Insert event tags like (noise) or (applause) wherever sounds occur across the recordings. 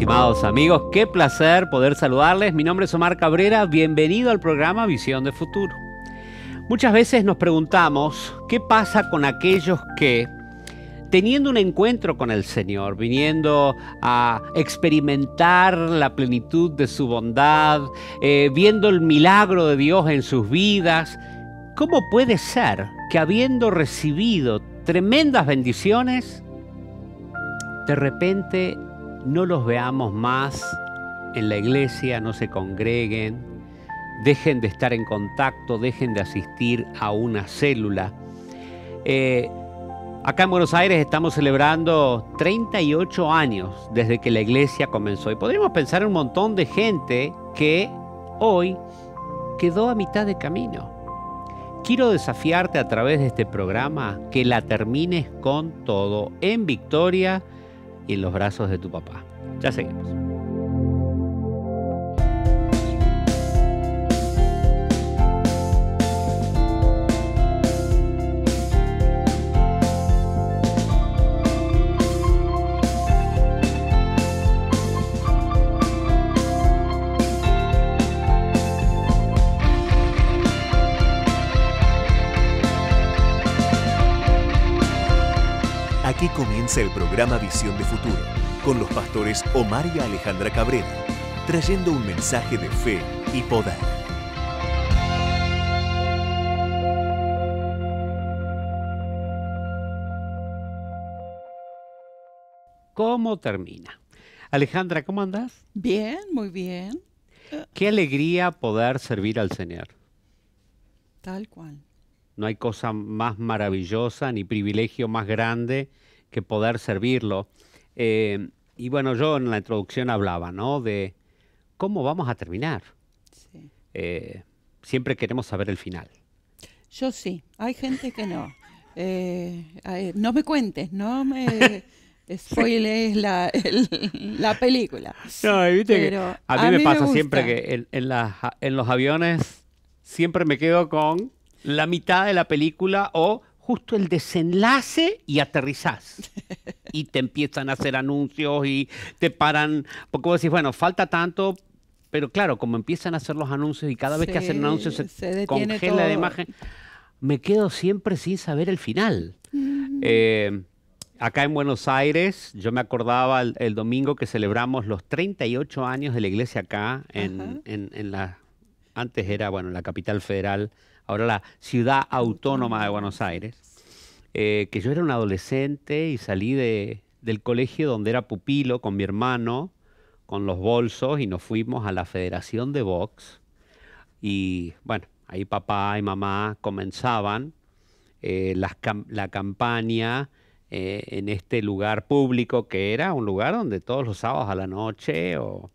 estimados amigos. Qué placer poder saludarles. Mi nombre es Omar Cabrera. Bienvenido al programa Visión de Futuro. Muchas veces nos preguntamos qué pasa con aquellos que, teniendo un encuentro con el Señor, viniendo a experimentar la plenitud de su bondad, eh, viendo el milagro de Dios en sus vidas, ¿cómo puede ser que habiendo recibido tremendas bendiciones, de repente no los veamos más en la iglesia, no se congreguen, dejen de estar en contacto, dejen de asistir a una célula. Eh, acá en Buenos Aires estamos celebrando 38 años desde que la iglesia comenzó y podríamos pensar en un montón de gente que hoy quedó a mitad de camino. Quiero desafiarte a través de este programa que la termines con todo en victoria y los brazos de tu papá. Ya seguimos. el programa Visión de Futuro con los pastores Omar y Alejandra Cabrera, trayendo un mensaje de fe y poder. ¿Cómo termina? Alejandra, ¿cómo andas? Bien, muy bien. Qué alegría poder servir al Señor. Tal cual. No hay cosa más maravillosa ni privilegio más grande que poder servirlo. Eh, y bueno, yo en la introducción hablaba, ¿no? De cómo vamos a terminar. Eh, siempre queremos saber el final. Yo sí, hay gente que no. Eh, no me cuentes, no me... (laughs) spoilees la, la película. a, mí me pasa siempre que en, en los aviones siempre me quedo con la mitad de la película o justo el desenlace y aterrizás. (laughs) y te empiezan a hacer anuncios y te paran, porque vos decís, bueno, falta tanto, pero claro, como empiezan a hacer los anuncios y cada vez que hacen anuncios se, congela la imagen, me quedo siempre sin saber el final. Mm. Eh, acá en Buenos Aires, yo me acordaba el, domingo que celebramos los 38 años de la iglesia acá, en, la, antes era, bueno, la capital federal, ahora la ciudad autónoma de Buenos Aires, eh, que yo era un adolescente y salí de, del colegio donde era pupilo con mi hermano, con los bolsos, y nos fuimos a la Federación de Box. Y bueno, ahí papá y mamá comenzaban eh, la, campaña eh, en este lugar público que era un lugar donde todos los sábados a la noche o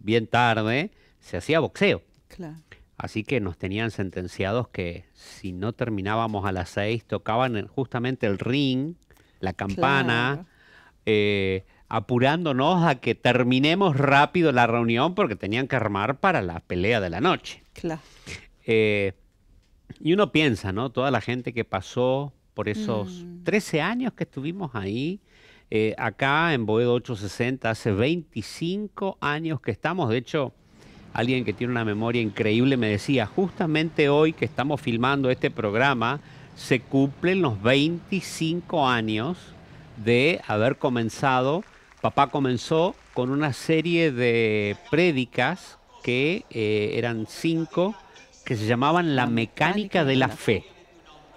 bien tarde se hacía boxeo. Claro. Así que nos tenían sentenciados que si no terminábamos a las seis, tocaban justamente el ring, la campana, eh, apurándonos a que terminemos rápido la reunión porque tenían que armar para la pelea de la noche. Claro. Eh, y uno piensa, ¿no? Toda la gente que pasó por esos 13 mm. años que estuvimos ahí, eh, acá en Boedo 860, hace 25 años que estamos, de hecho alguien que tiene una memoria increíble, me decía, justamente hoy que estamos filmando este programa, se cumplen los 25 años de haber comenzado, papá comenzó con una serie de prédicas que eh, eran cinco, que se llamaban La mecánica de la fe,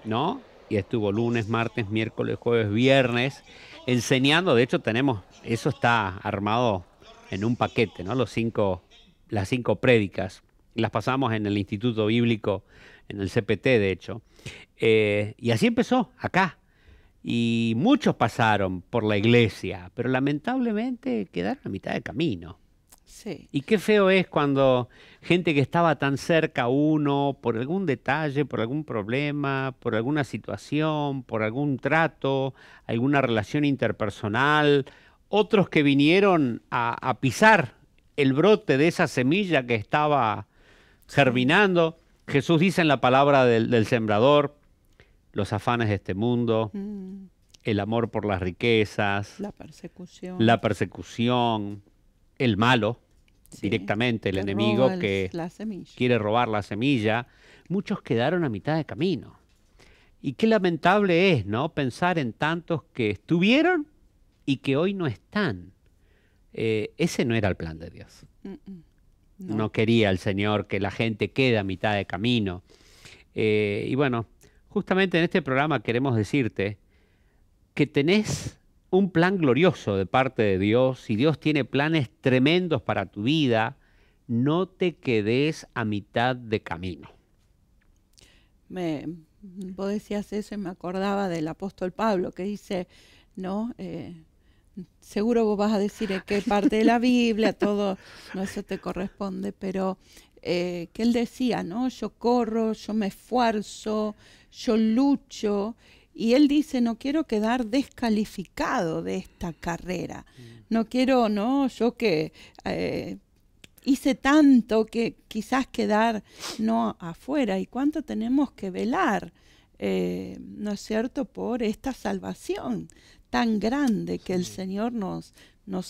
¿no? Y estuvo lunes, martes, miércoles, jueves, viernes, enseñando, de hecho tenemos, eso está armado en un paquete, ¿no? Los cinco las cinco prédicas, las pasamos en el Instituto Bíblico, en el CPT de hecho, eh, y así empezó, acá. Y muchos pasaron por la iglesia, pero lamentablemente quedaron a mitad de camino. Sí. Y qué feo es cuando gente que estaba tan cerca a uno, por algún detalle, por algún problema, por alguna situación, por algún trato, alguna relación interpersonal, otros que vinieron a pisar el brote de esa semilla que estaba germinando. Jesús dice en la palabra del, sembrador, los afanes de este mundo, mm. el amor por las riquezas, la persecución, la persecución el malo, directamente, el enemigo que quiere robar la semilla, muchos quedaron a mitad de camino. Y qué lamentable es, ¿no? Pensar en tantos que estuvieron y que hoy no están. Eh, ese no era el plan de Dios. No. quería el Señor que la gente quede a mitad de camino. Eh, y bueno, justamente en este programa queremos decirte que tenés un plan glorioso de parte de Dios y Dios tiene planes tremendos para tu vida. No te quedes a mitad de camino. Me, vos decías eso y me acordaba del apóstol Pablo que dice, ¿no? Eh, seguro vos vas a decir eh, que parte de la Biblia, todo, no eso te corresponde, pero eh, que él decía, ¿no? Yo corro, yo me esfuerzo, yo lucho, y él dice, no quiero quedar descalificado de esta carrera, mm. no quiero, ¿no? Yo que... Eh, hice tanto que quizás quedar no afuera y cuánto tenemos que velar, ¿no es cierto?, por esta salvación tan grande que el Señor nos,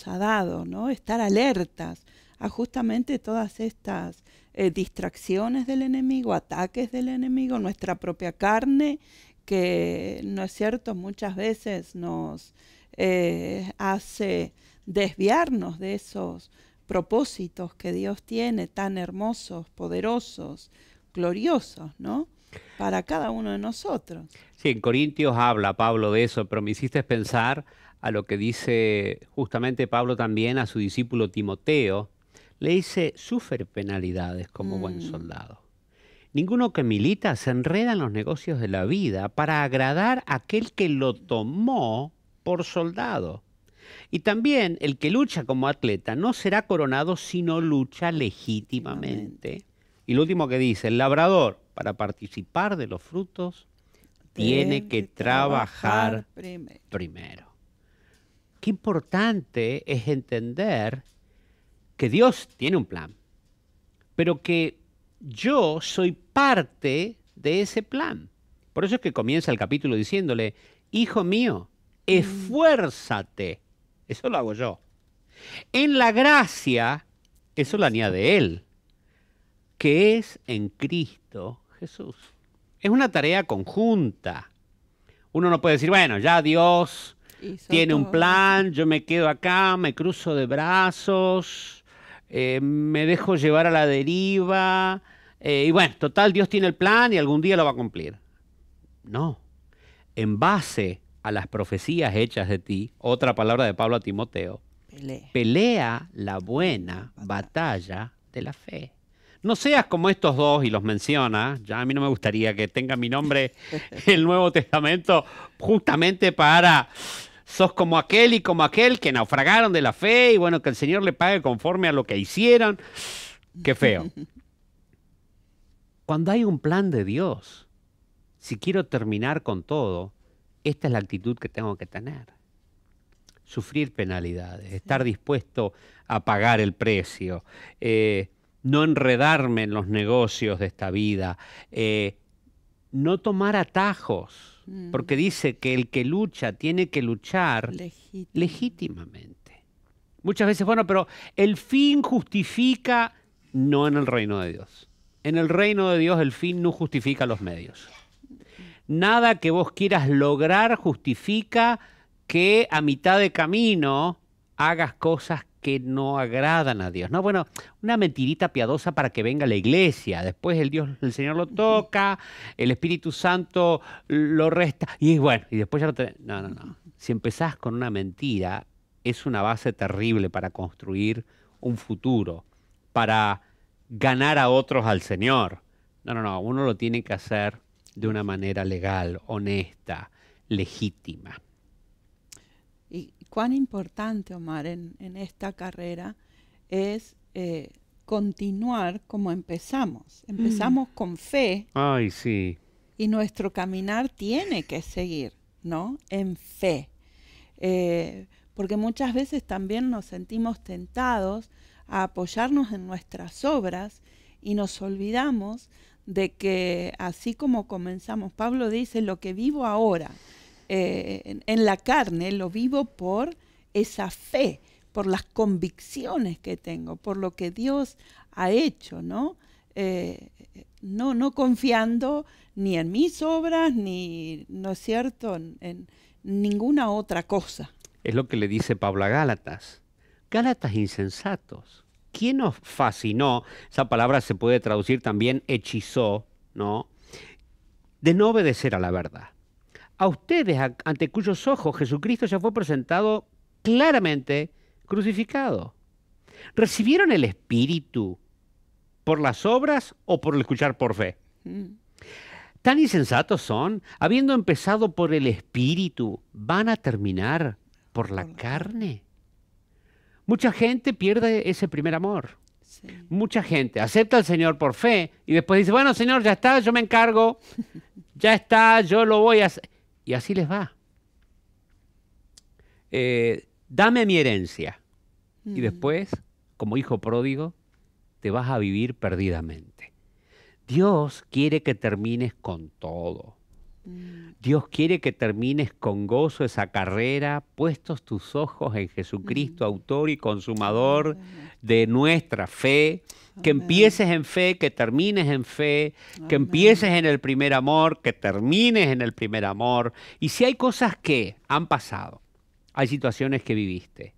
ha dado, ¿no? Estar alertas a justamente todas estas eh, distracciones del enemigo, ataques del enemigo, nuestra propia carne, que no es cierto, muchas veces nos eh, hace desviarnos de esos propósitos que Dios tiene tan hermosos, poderosos, gloriosos, ¿no? para cada uno de nosotros. Sí, en Corintios habla Pablo de eso, pero me hiciste pensar a lo que dice justamente Pablo también a su discípulo Timoteo. Le dice, sufre penalidades como buen mm. soldado. Ninguno que milita se enreda en los negocios de la vida para agradar a aquel que lo tomó por soldado. Y también el que lucha como atleta no será coronado si no lucha legítimamente. Y lo último que dice, el labrador para participar de los frutos, tiene que trabajar, primero. Qué importante es entender que Dios tiene un plan, pero que yo soy parte de ese plan. Por eso es que comienza el capítulo diciéndole, hijo mío, mm. esfuérzate. Eso lo hago yo. En la gracia, eso niña de él, que es en Cristo Jesús. Es una tarea conjunta. Uno no puede decir, bueno, ya Dios tiene un plan, yo me quedo acá, me cruzo de brazos, eh, me dejo llevar a la deriva. Eh, y bueno, total, Dios tiene el plan y algún día lo va a cumplir. No. En base a las profecías hechas de ti, otra palabra de Pablo a Timoteo, pelea la buena batalla de la fe. No seas como estos dos y los menciona. Ya a mí no me gustaría que tenga mi nombre (laughs) el Nuevo Testamento justamente para sos como aquel y como aquel que naufragaron de la fe y bueno, que el Señor le pague conforme a lo que hicieron. Qué feo. Cuando hay un plan de Dios, si quiero terminar con todo, esta es la actitud que tengo que tener. Sufrir penalidades, estar dispuesto a pagar el precio, eh, no enredarme en los negocios de esta vida, eh, no tomar atajos, mm. porque dice que el que lucha tiene que luchar legítimamente. Muchas veces, bueno, pero el fin justifica no en el reino de Dios. En el reino de Dios el fin no justifica los medios. Nada que vos quieras lograr justifica que a mitad de camino hagas cosas que no agradan a Dios. No, bueno, una mentirita piadosa para que venga la iglesia. Después el Dios, el Señor lo toca, el Espíritu Santo lo resta. Y bueno, y después ya no No, no, no. Si empezás con una mentira, es una base terrible para construir un futuro, para ganar a otros al Señor. No, no, no. Uno lo tiene que hacer de una manera legal, honesta, legítima cuán importante, Omar, en, esta carrera es eh, continuar como empezamos. Mm. Empezamos con fe. Ay, sí. Y nuestro caminar tiene que seguir, ¿no? En fe. Eh, porque muchas veces también nos sentimos tentados a apoyarnos en nuestras obras y nos olvidamos de que así como comenzamos, Pablo dice, lo que vivo ahora, eh, en, la carne, lo vivo por esa fe, por las convicciones que tengo, por lo que Dios ha hecho, ¿no? Eh, no, no confiando ni en mis obras, ni, ¿no es cierto?, en, ninguna otra cosa. Es lo que le dice Pablo a Gálatas. Gálatas insensatos. ¿Quién nos fascinó? Esa palabra se puede traducir también hechizó, ¿no? De no obedecer a la verdad a ustedes ante cuyos ojos Jesucristo ya fue presentado claramente crucificado. ¿Recibieron el Espíritu por las obras o por el escuchar por fe? Mm. Tan insensatos son, habiendo empezado por el Espíritu, van a terminar por la carne. Mucha gente pierde ese primer amor. Mucha gente acepta al Señor por fe y después dice, bueno, Señor, ya está, yo me encargo, (laughs) ya está, yo lo voy a hacer. Y así les va. Eh, dame mi herencia. Y mm. después, como hijo pródigo, te vas a vivir perdidamente. Dios quiere que termines con todo. Mm. Dios quiere que termines con gozo esa carrera, puestos tus ojos en Jesucristo, mm. autor y consumador de nuestra fe. Que empieces en fe, que termines en fe, que empieces en el primer amor, que termines en el primer amor. Y si hay cosas que han pasado, hay situaciones que viviste,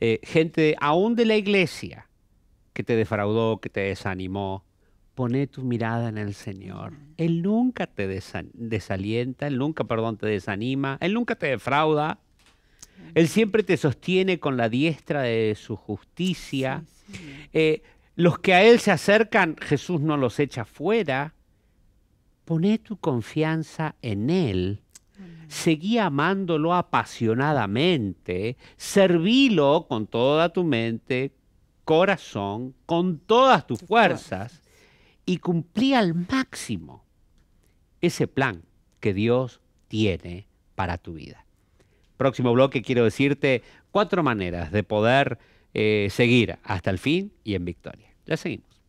eh, gente aún de la iglesia que te defraudó, que te desanimó, Pone tu mirada en el Señor. Él nunca te desalienta, Él nunca, perdón, te desanima, Él nunca te defrauda. Él siempre te sostiene con la diestra de su justicia. Eh, los que a Él se acercan, Jesús no los echa fuera. Pone tu confianza en Él. Seguí amándolo apasionadamente. Servílo con toda tu mente, corazón, con todas tus fuerzas y cumplí al máximo ese plan que Dios tiene para tu vida. Próximo bloque quiero decirte cuatro maneras de poder eh, seguir hasta el fin y en victoria. Ya seguimos.